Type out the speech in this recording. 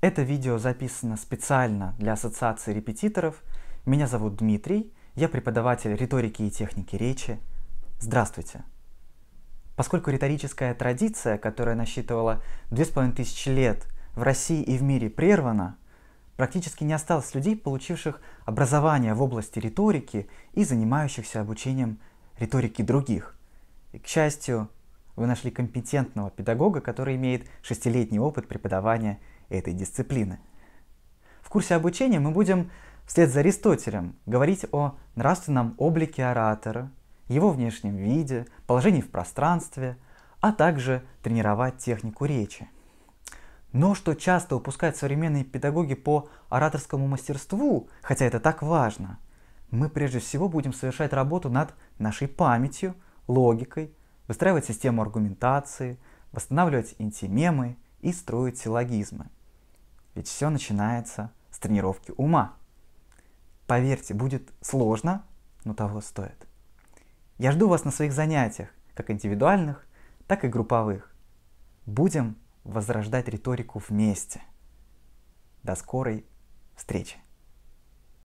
Это видео записано специально для Ассоциации репетиторов. Меня зовут Дмитрий, я преподаватель риторики и техники речи. Здравствуйте! Поскольку риторическая традиция, которая насчитывала 2500 лет в России и в мире прервана, практически не осталось людей, получивших образование в области риторики и занимающихся обучением риторики других. И, к счастью, вы нашли компетентного педагога, который имеет шестилетний опыт преподавания этой дисциплины. В курсе обучения мы будем вслед за Аристотелем говорить о нравственном облике оратора, его внешнем виде, положении в пространстве, а также тренировать технику речи. Но что часто упускают современные педагоги по ораторскому мастерству, хотя это так важно, мы прежде всего будем совершать работу над нашей памятью, логикой, выстраивать систему аргументации, восстанавливать интимемы и строить силлогизмы – ведь все начинается с тренировки ума. Поверьте, будет сложно, но того стоит. Я жду вас на своих занятиях, как индивидуальных, так и групповых. Будем возрождать риторику вместе. До скорой встречи!